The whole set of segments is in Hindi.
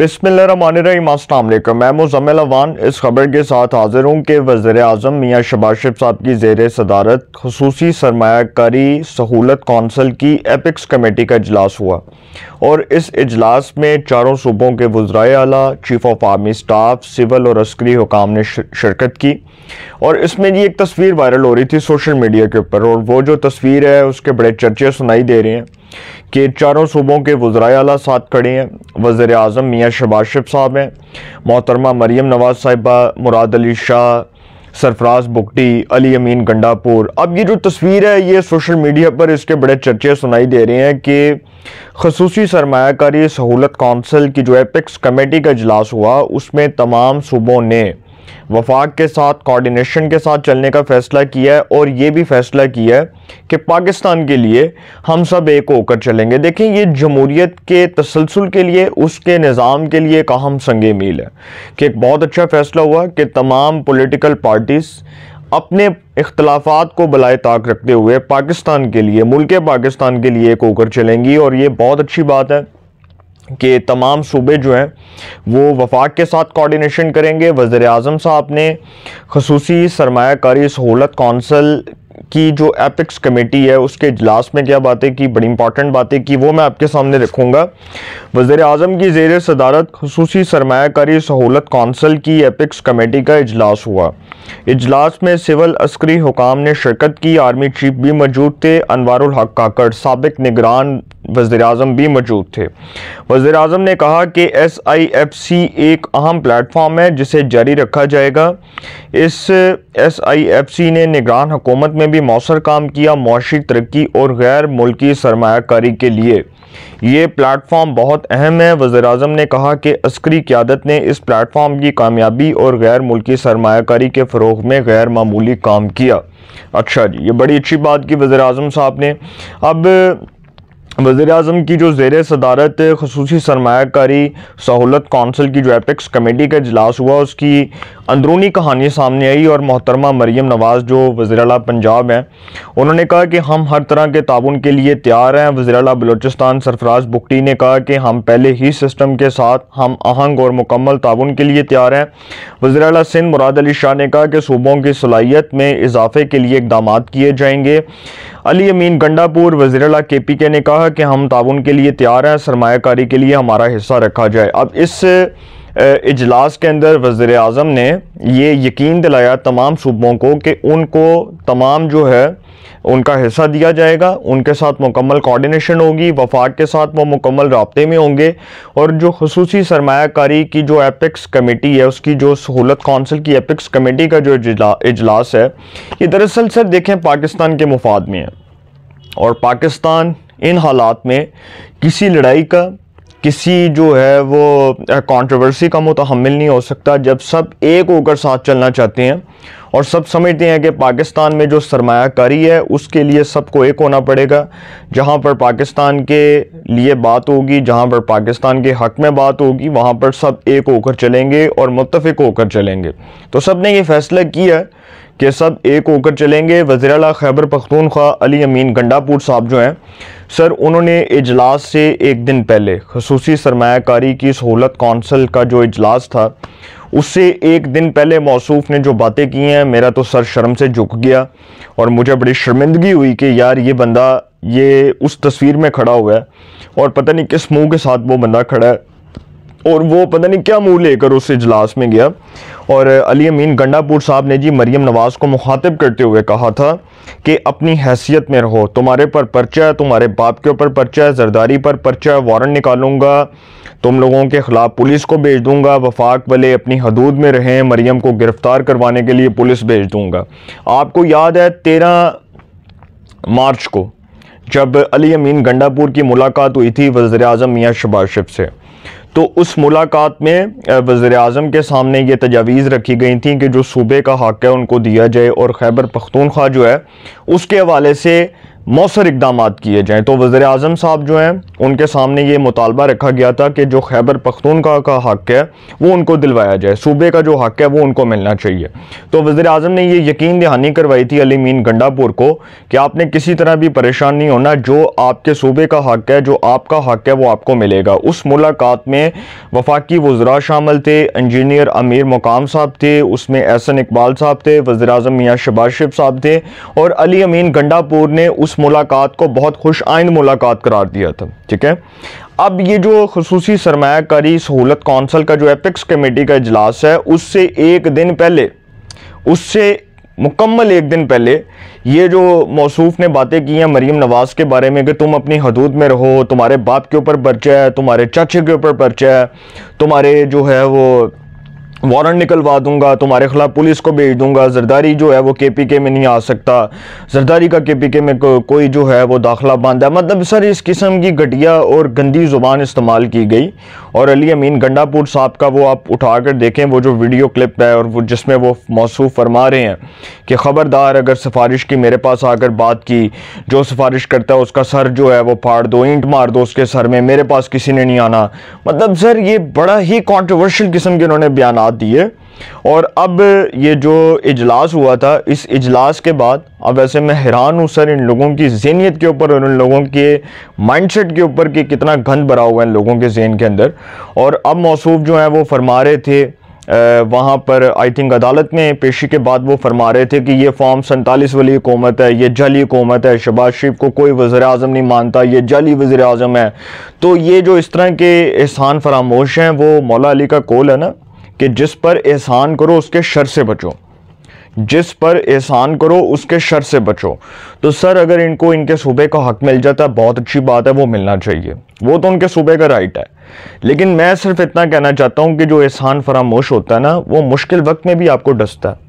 बिस्मिल्लाम मैं मुजम्मिल अवान इस खबर के साथ हाजिर हूँ कि वज़र अजम मियाँ शबाशिफ़ साहब की जेर सदारत खसूसी सरमाकारी सहूलत कौंसल की एपिक्स कमेटी का अजलास हुआ और इस अजलास में चारों सूबों के वज्राय अला chief of army staff civil और अस्करी हुकाम ने शिरकत की और इसमें ये एक तस्वीर वायरल हो रही थी सोशल मीडिया के ऊपर और वो जो तस्वीर है उसके बड़े चर्चे सुनाई दे रहे हैं कि चारों सूबों के वज्राय अला साथ खड़े हैं वज़र अजम मियाँ शबाज शिफ साहब हैं मोहतरमा मरीम नवाज साहिबा मुराद अली शाह सरफराज बुगटी अली अमीन गंडापुर अब ये जो तस्वीर है ये सोशल मीडिया पर इसके बड़े चर्चे सुनाई दे रहे हैं कि खसूसी सरमाकारी सहूलत कौंसिल की जो एपिक्स कमेटी का इजलास हुआ उसमें तमाम सूबों ने वफाक के साथ कोऑर्डिनेशन के साथ चलने का फ़ैसला किया है और ये भी फ़ैसला किया है कि पाकिस्तान के लिए हम सब एक होकर चलेंगे देखें ये जमहूरीत के तसलसल के लिए उसके निज़ाम के लिए एक अहम संग मील है कि एक बहुत अच्छा फ़ैसला हुआ कि तमाम पोलिटिकल पार्टीज़ अपने इख्तलाफात को बलाए ताक रखते हुए पाकिस्तान के लिए मुल्क पाकिस्तान के लिए एक होकर चलेंगी और ये बहुत अच्छी बात है के तमाम सूबे जो हैं वो वफाक के साथ कोऑर्डिनेशन करेंगे वज़र अजम साहब ने खसूसी सरमाकारी सहूलत कौंसल की जो एपिक्स कमेटी है उसके इजलास में क्या बातें की बड़ी इंपॉर्टेंट बातें की वो मैं आपके सामने रखूँगा वज़र अजम की जेर सदारत खसूस सरमाकारी सहूलत कौंसल की एपिक्स कमेटी का इजलास हुआ इजलास में सिविल अस्करी हुकाम ने शिरकत की आर्मी चीफ भी मौजूद थे अनवारुल हक काकड़ सबक निगरान वजीर अजम भी मौजूद थे वजीर अजम ने कहा कि एस आई एफ सी एक अहम प्लेटफॉर्म है जिसे जारी रखा जाएगा इस एस आई एफ सी ने निगरान हुकूमत में भी मौसर काम किया मुशी तरक्की और गैर मुल्की सरमाकारी के लिए ये प्लेटफॉर्म बहुत अहम है वज़ी अजम ने कहा कि अस्करी क्यादत ने इस प्लेटफॉर्म की कामयाबी और गैर मुल्की सरमाकारी के फ़रोग में गैर मामूली काम किया अच्छा जी ये बड़ी अच्छी बात की वज़ी अजम साहब ने अब वज़ी अजम की जो जेर सदारत खूस सरमाकारी सहूलत कौंसिल की जो एपेक्स कमेटी का अजलास हुआ उसकी अंदरूनी कहानी सामने आई और मोहतरमा मरीम नवाज़ जो वज़ी अल पंजाब हैं उन्होंने कहा कि हम हर तरह के ताउन के लिए तैयार हैं वज़ी अल बलोचिस्तान सरफराज बुकटी ने कहा कि हम पहले ही सिस्टम के साथ हम आहंग और मुकम्मल ताउन के लिए तैयार हैं वज़ी अल सिंध मुराद अली शाह ने कहा कि सूबों की सलाहियत में इजाफे के लिए इकदाम किए जाएंगे अली अमीन गंडापुर अला के पी के ने कहा कि हम ताउन के लिए तैयार हैं सरमाकारी के लिए हमारा हिस्सा रखा जाए अब इस इजलास के अंदर वज़र अजम ने ये यकीन दिलाया तमाम सूबों को कि उनको तमाम जो है उनका हिस्सा दिया जाएगा उनके साथ मुकम्मल कोऑर्डिनेशन होगी वफाक के साथ वो मुकम्मल रबते में होंगे और जो खसूस सरमाकारी की जो एपिक्स कमेटी है उसकी जो सहूलत कौंसिल की एपिक्स कमेटी का जो इजलास है ये दरअसल सर देखें पाकिस्तान के मुफाद में है और पाकिस्तान इन हालात में किसी लड़ाई का किसी जो है वो कंट्रोवर्सी का मुतहमल नहीं हो सकता जब सब एक होकर साथ चलना चाहते हैं और सब समझते हैं कि पाकिस्तान में जो सरमाकारी है उसके लिए सबको एक होना पड़ेगा जहाँ पर पाकिस्तान के लिए बात होगी जहाँ पर पाकिस्तान के हक में बात होगी वहाँ पर सब एक होकर चलेंगे और मुतफिक होकर चलेंगे तो सब ने ये फ़ैसला किया कि सब एक होकर चलेंगे वज़ी खैबर पख्तूनख्वा अली अमीन गंडापुर साहब जो हैं सर उन्होंने इजलास से एक दिन पहले खसूस सरमाकारी की सहूलत कौंसल का जो इजलास था उससे एक दिन पहले मौसू ने जो बातें की हैं मेरा तो सर शर्म से झुक गया और मुझे बड़ी शर्मिंदगी हुई कि यार ये बंदा ये उस तस्वीर में खड़ा हुआ है और पता नहीं किस मुंह के साथ वो बंदा खड़ा है और वो पता नहीं क्या मुंह लेकर उस इजलास में गया और अली अमीन गंडापुर साहब ने जी मरीम नवाज़ को मुखातिब करते हुए कहा था कि अपनी हैसियत में रहो तुम्हारे पर पर्चा है तुम्हारे बाप के ऊपर पर्चा है जरदारी पर पर्चा है वारंट निकालूंगा तुम लोगों के ख़िलाफ़ पुलिस को भेज दूंगा वफाक वाले अपनी हदूद में रहें मरीम को गिरफ़्तार करवाने के लिए पुलिस भेज दूंगा आपको याद है तेरह मार्च को जब अली अमीन गंडापुर की मुलाकात हुई थी वज़र अजम मियाँ शबाशिफ़ से तो उस मुलाकात में वज़र अजम के सामने ये तजावीज़ रखी गई थी कि जो सूबे का हक़ है उनको दिया जाए और खैबर पख्तूनख्वा जो है उसके हवाले से मौसर इकदाम किए जाएँ तो वज़र अजम साहब जो हैं उनके सामने ये मुतालबा रखा गया था कि जो खैबर पख्तून का हक है वो उनको दिलवाया जाए सूबे का जो हक है वो उनको मिलना चाहिए तो वज़र अजम ने ये यकीन दहानी करवाई थी अली मीन गंडापुर को कि आपने किसी तरह भी परेशान नहीं होना जो आपके सूबे का हक है जो आपका हक है वो आपको मिलेगा उस मुलाकात में वफाकी वज्रा शामिल थे इंजीनियर अमीर मुकाम साहब थे उसमें एहसन इकबाल साहब थे वज़र अजम मियाँ शबाज शिफ साहब थे और अली अमीन गंडापुर ने उस उस मुलाकात को बहुत खुश आइंद मुलाकात करार दिया था ठीक है अब ये जो खसूसी सरमाकारी सहूलत कौंसल का जो एपिक्स कमेटी का इजलास है उससे एक दिन पहले उससे मुकम्मल एक दिन पहले ये जो मौसू ने बातें की हैं मरीम नवाज़ के बारे में कि तुम अपनी हदूद में रहो तुम्हारे बाप के ऊपर पर्चा है तुम्हारे चाचे के ऊपर पर्चा है तुम्हारे जो है वो वारंट निकलवा दूंगा तुम्हारे खिलाफ पुलिस को भेज दूंगा जरदारी जो है वो केपीके में नहीं आ सकता जरदारी का केपीके में को, कोई जो है वो दाखला बंद है मतलब सर इस किस्म की घटिया और गंदी ज़ुबान इस्तेमाल की गई और अली अमीन गंडापुर साहब का वो आप उठा कर देखें वो जो वीडियो क्लिप है और वो जिसमें वो मौसू फरमा रहे हैं कि ख़बरदार अगर सिफारिश की मेरे पास आकर बात की जो सिफारिश करता है उसका सर जो है वो फाड़ दो ईंट मार दो उसके सर में मेरे पास किसी ने नहीं आना मतलब सर ये बड़ा ही कॉन्ट्रोवर्शल किस्म के उन्होंने बयान दिए और अब ये जो इजलास हुआ था इस इजलास के बाद अब ऐसे मैं हैरान हूँ सर इन लोगों की जहनीत के ऊपर और इन लोगों के माइंडसेट के ऊपर कि कितना गंद भरा हुआ है इन लोगों के जहन के अंदर और अब मौसूफ जो हैं वो फरमा रहे थे वहाँ पर आई थिंक अदालत में पेशी के बाद वो फरमा रहे थे कि ये फॉर्म सैंतालीस वाली हुकूमत है ये जली हुकूमत है शबाज शरीफ को कोई वज़र अजम नहीं मानता ये जली वज़र अजम है तो ये जो इस तरह के एहसान फरामोश हैं वो मौला अली का कोल है ना कि जिस पर एहसान करो उसके शर से बचो जिस पर एहसान करो उसके शर से बचो तो सर अगर इनको इनके सूबे का हक मिल जाता है बहुत अच्छी बात है वो मिलना चाहिए वो तो उनके सूबे का राइट है लेकिन मैं सिर्फ इतना कहना चाहता हूँ कि जो एहसान फरामोश होता है ना वो मुश्किल वक्त में भी आपको डसता है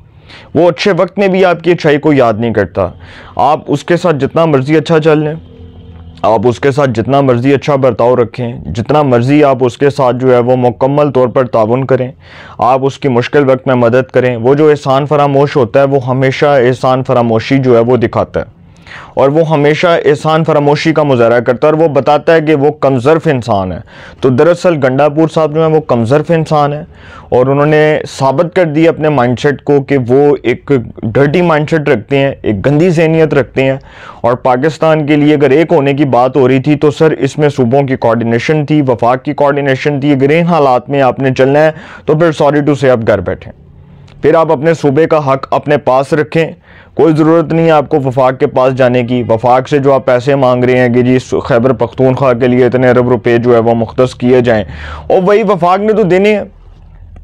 वो अच्छे वक्त में भी आपकी अच्छाई को याद नहीं करता आप उसके साथ जितना मर्ज़ी अच्छा चल लें आप उसके साथ जितना मर्ज़ी अच्छा बर्ताव रखें जितना मर्ज़ी आप उसके साथ जो है वो मुकम्मल तौर पर ताउन करें आप उसकी मुश्किल वक्त में मदद करें वो जो एहसान फरामोश होता है वो हमेशा एहसान फरामोशी जो है वो दिखाता है और वो हमेशा एहसान फरामोशी का मुजाहरा करता है और वो बताता है कि वो कमजर्फ इंसान है तो दरअसल गंडापुर साहब जो है वो कमजर्फ इंसान है और उन्होंने साबित कर दिया अपने माइंडसेट को कि वो एक डर्टी माइंडसेट रखते हैं एक गंदी जहनीत रखते हैं और पाकिस्तान के लिए अगर एक होने की बात हो रही थी तो सर इसमें सूबों की कोऑर्डिनेशन थी वफाक की कोऑर्डिनेशन थी अगर इन हालात में आपने चलना है तो फिर सॉरी टू से आप घर बैठें फिर आप अपने सूबे का हक अपने पास रखें कोई ज़रूरत नहीं है आपको वफाक के पास जाने की वफाक से जो आप पैसे मांग रहे हैं कि जी खैबर पख्तूनख्वा के लिए इतने अरब रुपये जो है वह मुख्त किए जाएँ और वही वफाक ने तो देने हैं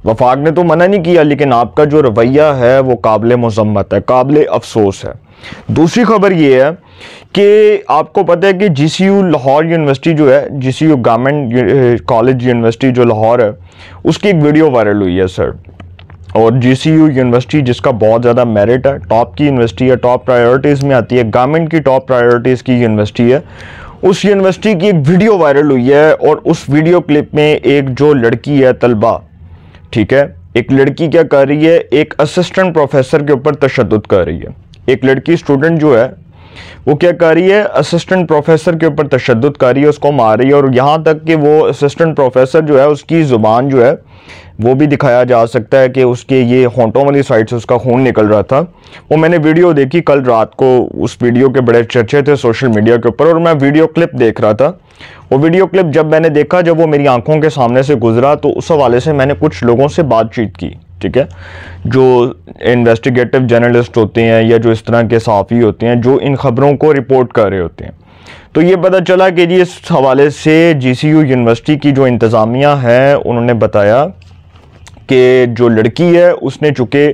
वफाक ने तो मना नहीं किया लेकिन आपका जो रवैया है वो काबिल मजम्मत है काबिल अफसोस है दूसरी खबर ये है कि आपको पता है कि G C U Lahore university जो है G C U government college university जो लाहौर है उसकी एक वीडियो वायरल हुई है सर और जी यूनिवर्सिटी जिसका बहुत ज़्यादा मेरिट है टॉप की यूनिवर्सिटी है टॉप प्रायोरिटीज़ में आती है गवर्नमेंट की टॉप प्रायोरिटीज़ की यूनिवर्सिटी है उस यूनिवर्सिटी की एक वीडियो वायरल हुई है और उस वीडियो क्लिप में एक जो लड़की है तलबा ठीक है एक लड़की क्या कर रही है एक असिस्टेंट प्रोफेसर के ऊपर तशद कर रही है एक लड़की स्टूडेंट जो है वो क्या कर रही है असिस्टेंट प्रोफेसर के ऊपर तशद कर रही है उसको मार रही है और यहाँ तक कि वो असिस्टेंट प्रोफेसर जो है उसकी ज़ुबान जो है वो भी दिखाया जा सकता है कि उसके ये होंटों वाली साइड से उसका खून निकल रहा था वो मैंने वीडियो देखी कल रात को उस वीडियो के बड़े चर्चे थे सोशल मीडिया के ऊपर और मैं वीडियो क्लिप देख रहा था वो वीडियो क्लिप जब मैंने देखा जब वो मेरी आंखों के सामने से गुजरा तो उस हवाले से मैंने कुछ लोगों से बातचीत की ठीक है जो इन्वेस्टिगेटिव जर्नलिस्ट होते हैं या जो इस तरह के सहाफ़ी होते हैं जो इन ख़बरों को रिपोर्ट कर रहे होते हैं तो ये पता चला कि जी इस हवाले से जीसीयू यूनिवर्सिटी की जो इंतज़ामिया है उन्होंने बताया कि जो लड़की है उसने चूँकि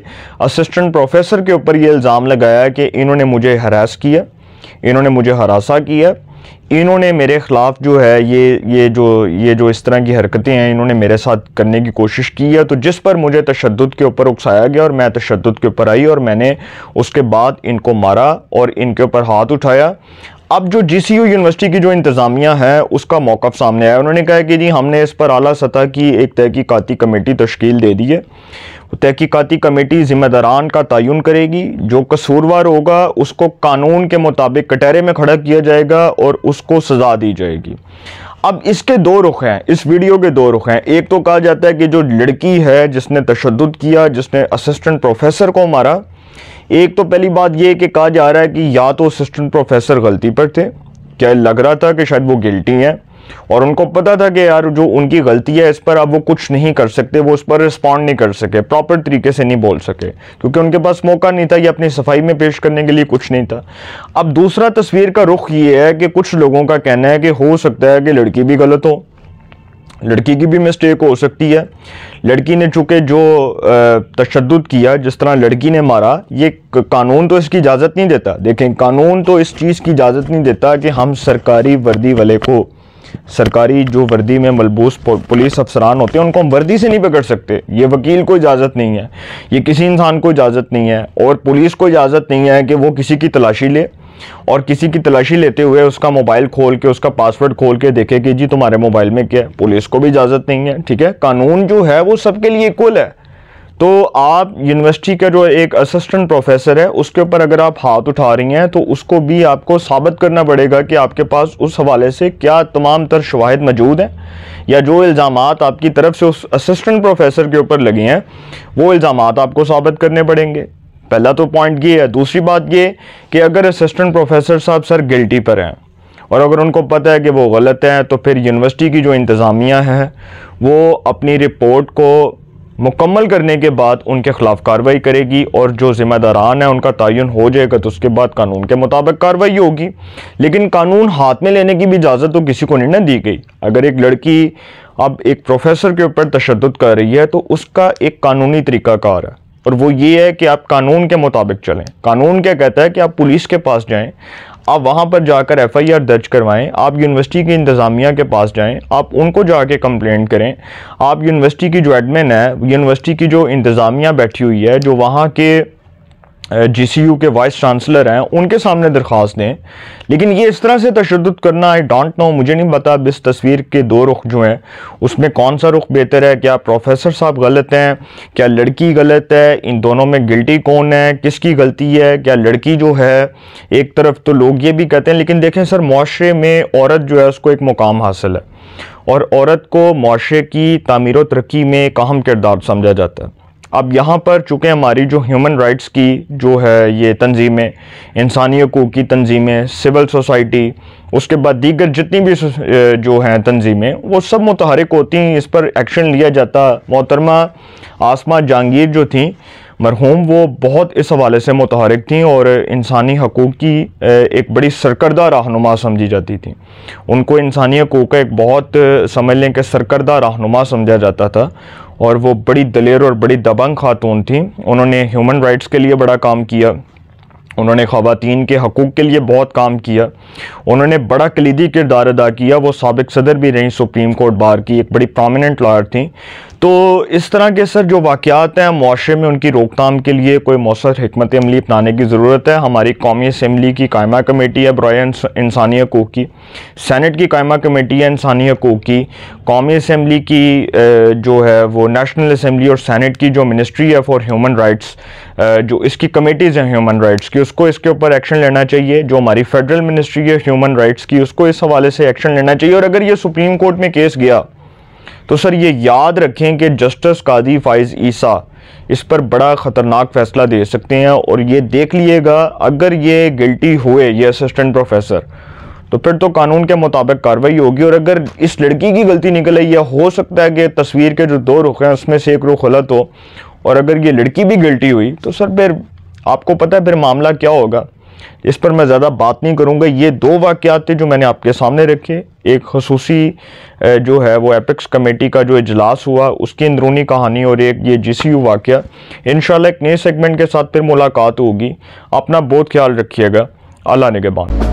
असिस्टेंट प्रोफेसर के ऊपर ये इल्ज़ाम लगाया कि इन्होंने मुझे हरास किया इन्होंने मुझे हरासा किया इन्होंने मेरे ख़िलाफ़ जो है ये ये जो ये जो इस तरह की हरकतें हैं इन्होंने मेरे साथ करने की कोशिश की है तो जिस पर मुझे तशद के ऊपर उकसाया गया और मैं तशद के ऊपर आई और मैंने उसके बाद इनको मारा और इनके ऊपर हाथ उठाया अब जो जी सी यू यूनिवर्सिटी की जो इंतज़ामिया है उसका मौक़ सामने आया उन्होंने कहा कि जी हमने इस पर अली सतह की एक तहकीकती कमेटी तश्कील दे दी है तहकीकती कमेटी ज़िम्मेदारान का तयन करेगी जो कसूरवार होगा उसको कानून के मुताबिक कटहरे में खड़ा किया जाएगा और उसको सज़ा दी जाएगी अब इसके दो रुख हैं इस वीडियो के दो रुख हैं एक तो कहा जाता है कि जो लड़की है जिसने तशद किया जिसने असिस्टेंट प्रोफेसर को मारा एक तो पहली बात यह कि कहा जा रहा है कि या तो असिस्टेंट प्रोफेसर गलती पर थे क्या लग रहा था कि शायद वो गिल्टी हैं और उनको पता था कि यार जो उनकी गलती है इस पर अब वो कुछ नहीं कर सकते वो उस पर रिस्पॉन्ड नहीं कर सके प्रॉपर तरीके से नहीं बोल सके क्योंकि उनके पास मौका नहीं था या अपनी सफाई में पेश करने के लिए कुछ नहीं था अब दूसरा तस्वीर का रुख ये है कि कुछ लोगों का कहना है कि हो सकता है कि लड़की भी गलत हो लड़की की भी मिस्टेक हो सकती है लड़की ने चूँकि जो तशद किया जिस तरह लड़की ने मारा ये कानून तो इसकी इजाज़त नहीं देता देखें कानून तो इस चीज़ की इजाज़त नहीं देता कि हम सरकारी वर्दी वाले को सरकारी जो वर्दी में मलबूस पुलिस अफसरान होते हैं उनको हम वर्दी से नहीं पकड़ सकते ये वकील को इजाज़त नहीं है ये किसी इंसान को इजाज़त नहीं है और पुलिस को इजाज़त नहीं है कि वो किसी की तलाशी ले और किसी की तलाशी लेते हुए उसका मोबाइल खोल के उसका पासवर्ड खोल के देखे कि जी तुम्हारे मोबाइल में क्या है पुलिस को भी इजाज़त नहीं है ठीक है कानून जो है वो सबके लिए इक्वल है तो आप यूनिवर्सिटी का जो एक असिस्टेंट प्रोफेसर है उसके ऊपर अगर आप हाथ उठा रही हैं तो उसको भी आपको साबित करना पड़ेगा कि आपके पास उस हवाले से क्या तमाम तर शवाहद मौजूद हैं या जो इल्ज़ाम आपकी तरफ से उस असिस्टेंट प्रोफेसर के ऊपर लगे हैं वो इल्ज़ाम आपको साबित करने पड़ेंगे पहला तो पॉइंट ये है दूसरी बात ये कि अगर असिस्टेंट प्रोफेसर साहब सर गिल्टी पर हैं और अगर उनको पता है कि वो गलत हैं तो फिर यूनिवर्सिटी की जो इंतज़ामिया है वो अपनी रिपोर्ट को मुकम्मल करने के बाद उनके ख़िलाफ़ कार्रवाई करेगी और जो ज़िम्मेदारान है उनका तयन हो जाएगा तो उसके बाद कानून के मुताबिक कार्रवाई होगी लेकिन कानून हाथ में लेने की भी इजाज़त तो किसी को नहीं ना दी गई अगर एक लड़की अब एक प्रोफेसर के ऊपर तशद कर रही है तो उसका एक कानूनी तरीक़ाकार है और वो ये है कि आप कानून के मुताबिक चलें कानून क्या कहता है कि आप पुलिस के पास जाएं आप वहाँ पर जाकर एफआईआर दर्ज करवाएं आप यूनिवर्सिटी की इंतज़ामिया के पास जाएं आप उनको जाके कंप्लेंट करें आप यूनिवर्सिटी की जो एडमिन है यूनिवर्सिटी की जो इंतज़ामिया बैठी हुई है जो वहाँ के जी के वाइस चांसलर हैं उनके सामने दरख्वास्त दें लेकिन ये इस तरह से तशद करना आई डोंट नो मुझे नहीं पता अब इस तस्वीर के दो रुख जो हैं उसमें कौन सा रुख बेहतर है क्या प्रोफेसर साहब गलत हैं क्या लड़की गलत है इन दोनों में गिल्टी कौन है किसकी गलती है क्या लड़की जो है एक तरफ तो लोग ये भी कहते हैं लेकिन देखें सर माशरे में औरत जो है उसको एक मुकाम हासिल है और औरत को माशरे की तमीर तरक्की में एक अहम किरदार समझा जाता है अब यहाँ पर चूँकि हमारी जो ह्यूमन राइट्स की जो है ये तंजीमें इंसानी हकूक़ की तंजीमें सिविल सोसाइटी उसके बाद दीगर जितनी भी जो हैं तंजीमें वो सब मुतहरक होती हैं इस पर एक्शन लिया जाता मोहतरमा आसमा जहांगीर जो थी मरहूम वो बहुत इस हवाले से मुतहरक थी और इंसानी हकूक़ की एक बड़ी सरकर्दा रहनुमा समझी जाती थी उनको इंसानी हकूक़ का एक बहुत समझ लें कि सरकर्दा रहनुमा समझा जाता था और वो बड़ी दलेर और बड़ी दबंग खातून थी उन्होंने ह्यूमन राइट्स के लिए बड़ा काम किया उन्होंने ख़वान के हकूक़ के लिए बहुत काम किया उन्होंने बड़ा कलीदी किरदार अदा किया वो सबक सदर भी रहीं सुप्रीम कोर्ट बार की एक बड़ी प्रामिनेंट लॉयर थी तो इस तरह के सर जो वाक़ात हैं माशरे में उनकी रोकथाम के लिए कोई मौसर हमत अमली अपनाने की ज़रूरत है हमारी कौमी असम्बली की कायमा कमेटी है ब्रॉय इंसानी हकूक की सैनट की कायमा कमेटी है इंसानी हकूक की कौमी असम्बली की जो है वो नेशनल असम्बली और सैनट की जो मिनिस्ट्री है फॉर ह्यूमन राइट्स जो इसकी कमेटीज़ हैं ह्यूमन राइट्स की उसको इसके ऊपर एक्शन लेना चाहिए जो हमारी फेडरल मिनिस्ट्री है ह्यूमन राइट्स की उसको इस हवाले से एक्शन लेना चाहिए और अगर ये सुप्रीम कोर्ट में केस गया तो सर ये याद रखें कि जस्टिस कादी फाइज ईसा इस पर बड़ा ख़तरनाक फ़ैसला दे सकते हैं और ये देख लीजिएगा अगर ये गिल्टी हुए ये असिस्टेंट प्रोफेसर तो फिर तो कानून के मुताबिक कार्रवाई होगी और अगर इस लड़की की गलती निकले या हो सकता है कि तस्वीर के जो दो रुख हैं उसमें से एक रुख गलत हो और अगर ये लड़की भी गिल्टी हुई तो सर फिर आपको पता है फिर मामला क्या होगा इस पर मैं ज़्यादा बात नहीं करूँगा ये दो वाक़ात थे जो मैंने आपके सामने रखे एक खसूसी जो है वो एपिक्स कमेटी का जो इजलास हुआ उसकी अंदरूनी कहानी और एक ये जी सी यू वाक़ इन एक नए सेगमेंट के साथ फिर मुलाकात होगी अपना बहुत ख्याल रखिएगा अल्लाह ने के